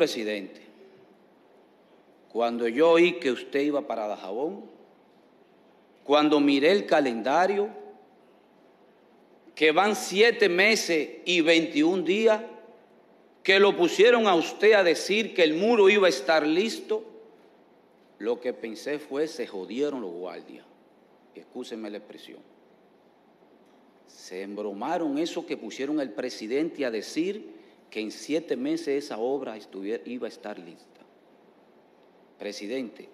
presidente, cuando yo oí que usted iba para jabón, cuando miré el calendario, que van siete meses y 21 días, que lo pusieron a usted a decir que el muro iba a estar listo, lo que pensé fue, se jodieron los guardias, excúsenme la expresión. Se embromaron eso que pusieron el presidente a decir que en siete meses esa obra iba a estar lista. Presidente,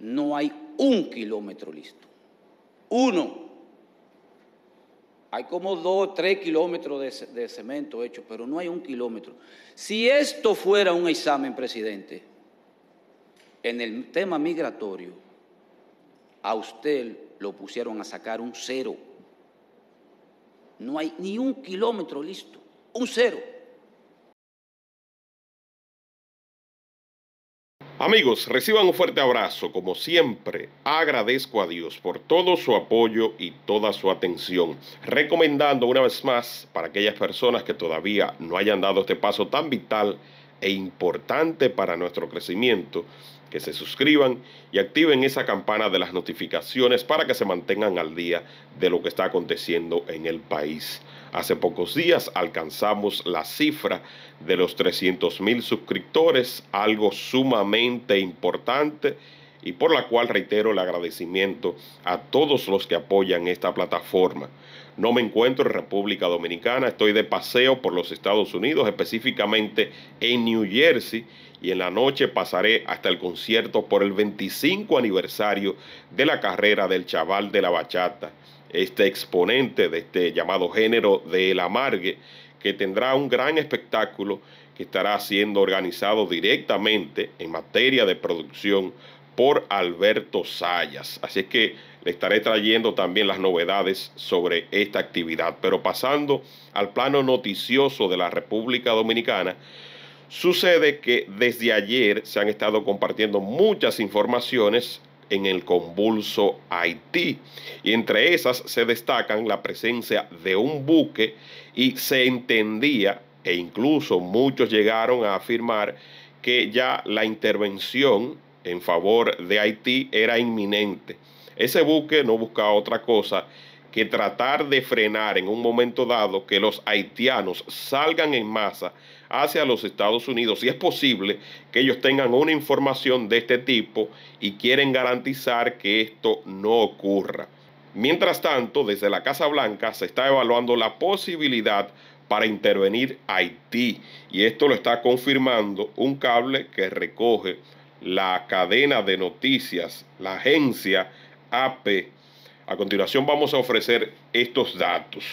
no hay un kilómetro listo. Uno. Hay como dos, tres kilómetros de, de cemento hecho, pero no hay un kilómetro. Si esto fuera un examen, presidente, en el tema migratorio, a usted lo pusieron a sacar un cero. No hay ni un kilómetro listo un cero. Amigos, reciban un fuerte abrazo. Como siempre, agradezco a Dios por todo su apoyo y toda su atención. Recomendando una vez más para aquellas personas que todavía no hayan dado este paso tan vital e importante para nuestro crecimiento, que se suscriban y activen esa campana de las notificaciones para que se mantengan al día de lo que está aconteciendo en el país. Hace pocos días alcanzamos la cifra de los 300 mil suscriptores, algo sumamente importante y por la cual reitero el agradecimiento a todos los que apoyan esta plataforma. No me encuentro en República Dominicana, estoy de paseo por los Estados Unidos, específicamente en New Jersey, y en la noche pasaré hasta el concierto por el 25 aniversario de la carrera del chaval de la bachata, este exponente de este llamado género de El Amargue, que tendrá un gran espectáculo que estará siendo organizado directamente en materia de producción por Alberto Sayas. Así es que le estaré trayendo también las novedades sobre esta actividad. Pero pasando al plano noticioso de la República Dominicana, sucede que desde ayer se han estado compartiendo muchas informaciones en el convulso Haití. Y entre esas se destacan la presencia de un buque y se entendía, e incluso muchos llegaron a afirmar, que ya la intervención en favor de Haití era inminente. Ese buque no buscaba otra cosa que tratar de frenar en un momento dado que los haitianos salgan en masa hacia los Estados Unidos. Y es posible que ellos tengan una información de este tipo y quieren garantizar que esto no ocurra. Mientras tanto, desde la Casa Blanca se está evaluando la posibilidad para intervenir Haití. Y esto lo está confirmando un cable que recoge la cadena de noticias, la agencia AP. E. A continuación vamos a ofrecer estos datos.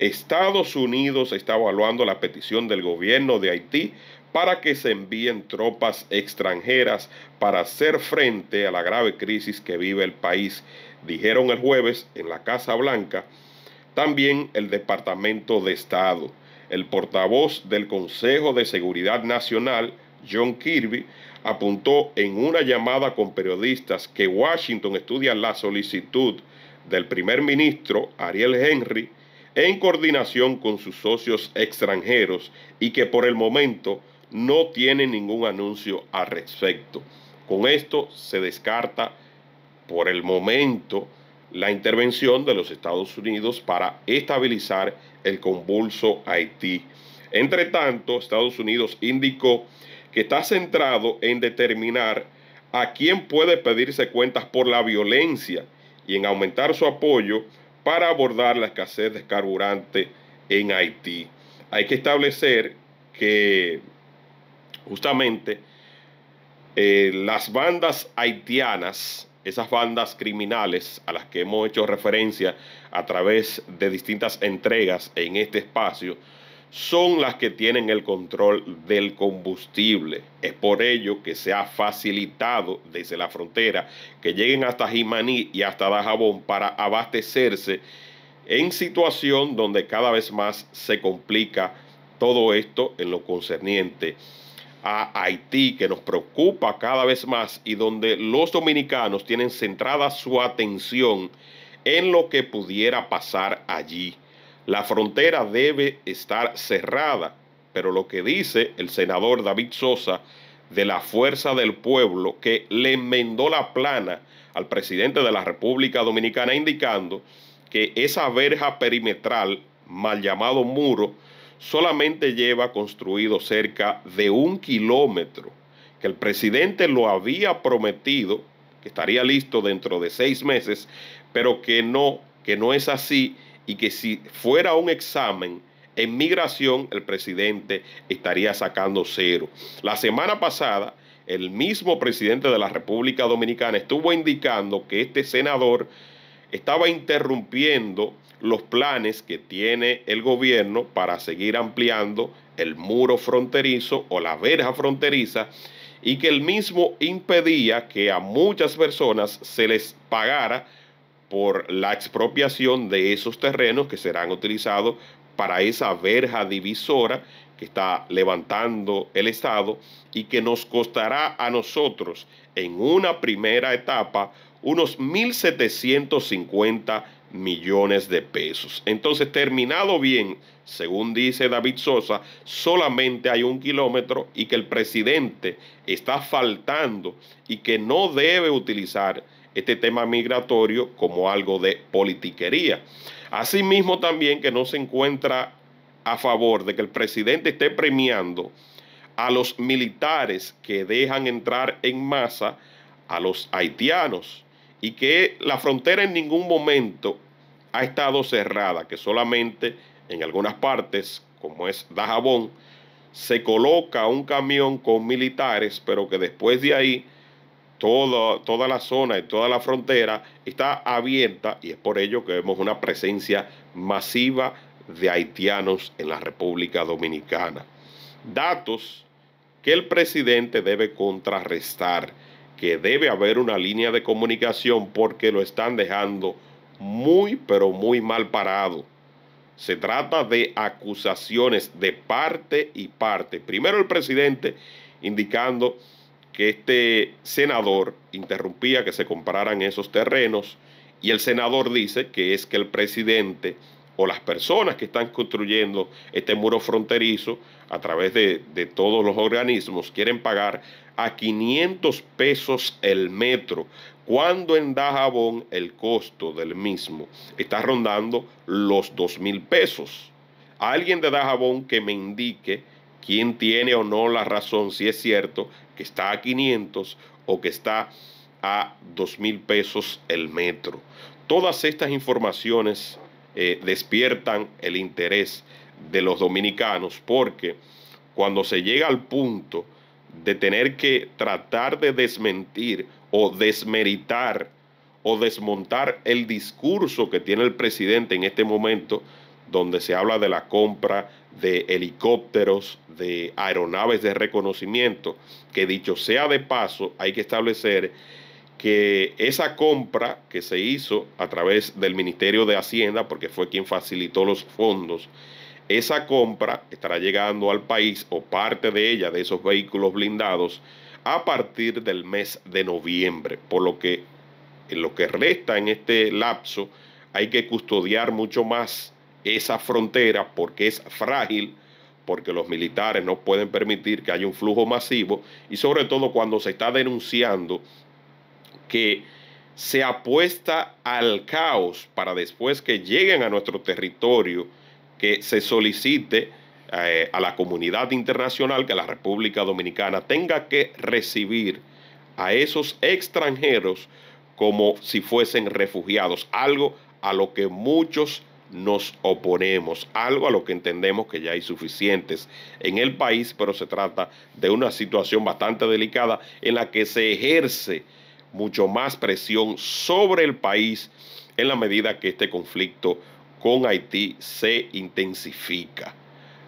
Estados Unidos está evaluando la petición del gobierno de Haití para que se envíen tropas extranjeras para hacer frente a la grave crisis que vive el país, dijeron el jueves en la Casa Blanca, también el Departamento de Estado. El portavoz del Consejo de Seguridad Nacional, John Kirby, apuntó en una llamada con periodistas que Washington estudia la solicitud del primer ministro Ariel Henry en coordinación con sus socios extranjeros y que por el momento no tiene ningún anuncio al respecto. Con esto se descarta por el momento la intervención de los Estados Unidos para estabilizar el convulso Haití. Entre tanto, Estados Unidos indicó que está centrado en determinar a quién puede pedirse cuentas por la violencia y en aumentar su apoyo para abordar la escasez de carburante en Haití. Hay que establecer que justamente eh, las bandas haitianas, esas bandas criminales a las que hemos hecho referencia a través de distintas entregas en este espacio, son las que tienen el control del combustible. Es por ello que se ha facilitado desde la frontera que lleguen hasta Jimaní y hasta Dajabón para abastecerse en situación donde cada vez más se complica todo esto en lo concerniente a Haití, que nos preocupa cada vez más y donde los dominicanos tienen centrada su atención en lo que pudiera pasar allí. La frontera debe estar cerrada, pero lo que dice el senador David Sosa de la Fuerza del Pueblo, que le enmendó la plana al presidente de la República Dominicana, indicando que esa verja perimetral, mal llamado muro, solamente lleva construido cerca de un kilómetro, que el presidente lo había prometido, que estaría listo dentro de seis meses, pero que no, que no es así y que si fuera un examen, en migración el presidente estaría sacando cero. La semana pasada, el mismo presidente de la República Dominicana estuvo indicando que este senador estaba interrumpiendo los planes que tiene el gobierno para seguir ampliando el muro fronterizo o la verja fronteriza y que el mismo impedía que a muchas personas se les pagara por la expropiación de esos terrenos que serán utilizados para esa verja divisora que está levantando el Estado y que nos costará a nosotros en una primera etapa unos 1.750 millones de pesos. Entonces, terminado bien según dice David Sosa, solamente hay un kilómetro y que el presidente está faltando y que no debe utilizar este tema migratorio como algo de politiquería. Asimismo también que no se encuentra a favor de que el presidente esté premiando a los militares que dejan entrar en masa a los haitianos y que la frontera en ningún momento ha estado cerrada, que solamente en algunas partes, como es Dajabón, se coloca un camión con militares, pero que después de ahí toda toda la zona y toda la frontera está abierta y es por ello que vemos una presencia masiva de haitianos en la República Dominicana. Datos que el presidente debe contrarrestar, que debe haber una línea de comunicación porque lo están dejando muy, pero muy mal parado. Se trata de acusaciones de parte y parte. Primero el presidente indicando que este senador interrumpía que se compraran esos terrenos y el senador dice que es que el presidente o las personas que están construyendo este muro fronterizo a través de, todos los organismos quieren pagar a 500 pesos el metro, cuando en Dajabón el costo del mismo está rondando los 2 mil pesos. Alguien de Dajabón que me indique quién tiene o no la razón, si es cierto que está a 500 o que está a 2 mil pesos el metro. Todas estas informaciones eh, despiertan el interés de los dominicanos porque cuando se llega al punto de tener que tratar de desmentir o desmeritar o desmontar el discurso que tiene el presidente en este momento, donde se habla de la compra de helicópteros, de aeronaves de reconocimiento, que dicho sea de paso, hay que establecer que esa compra que se hizo a través del Ministerio de Hacienda, porque fue quien facilitó los fondos, esa compra estará llegando al país o parte de ella, de esos vehículos blindados, a partir del mes de noviembre, por lo que en lo que resta en este lapso hay que custodiar mucho más esa frontera porque es frágil, porque los militares no pueden permitir que haya un flujo masivo y sobre todo cuando se está denunciando que se apuesta al caos para después que lleguen a nuestro territorio, que se solicite eh, a la comunidad internacional que la República Dominicana tenga que recibir a esos extranjeros como si fuesen refugiados, algo a lo que muchos nos oponemos, algo a lo que entendemos que ya hay suficientes en el país, pero se trata de una situación bastante delicada en la que se ejerce mucho más presión sobre el país en la medida que este conflicto con Haití se intensifica.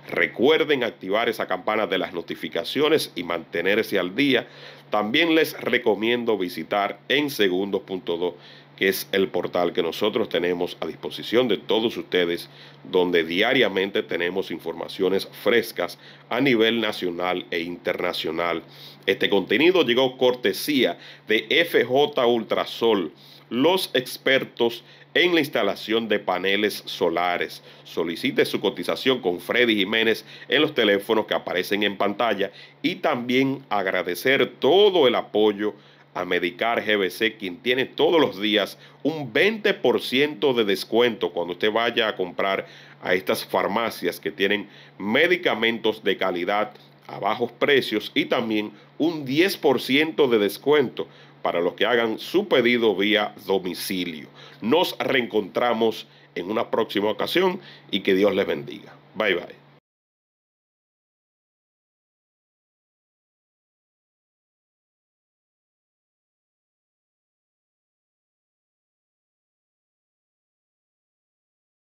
Recuerden activar esa campana de las notificaciones y mantenerse al día. También les recomiendo visitar en segundos.do que es el portal que nosotros tenemos a disposición de todos ustedes, donde diariamente tenemos informaciones frescas a nivel nacional e internacional. Este contenido llegó cortesía de FJ Ultrasol, los expertos en la instalación de paneles solares. Solicite su cotización con Freddy Jiménez en los teléfonos que aparecen en pantalla y también agradecer todo el apoyo a Medicar GBC, quien tiene todos los días un 20% de descuento cuando usted vaya a comprar a estas farmacias que tienen medicamentos de calidad a bajos precios y también un 10% de descuento para los que hagan su pedido vía domicilio. Nos reencontramos en una próxima ocasión y que Dios les bendiga. Bye bye.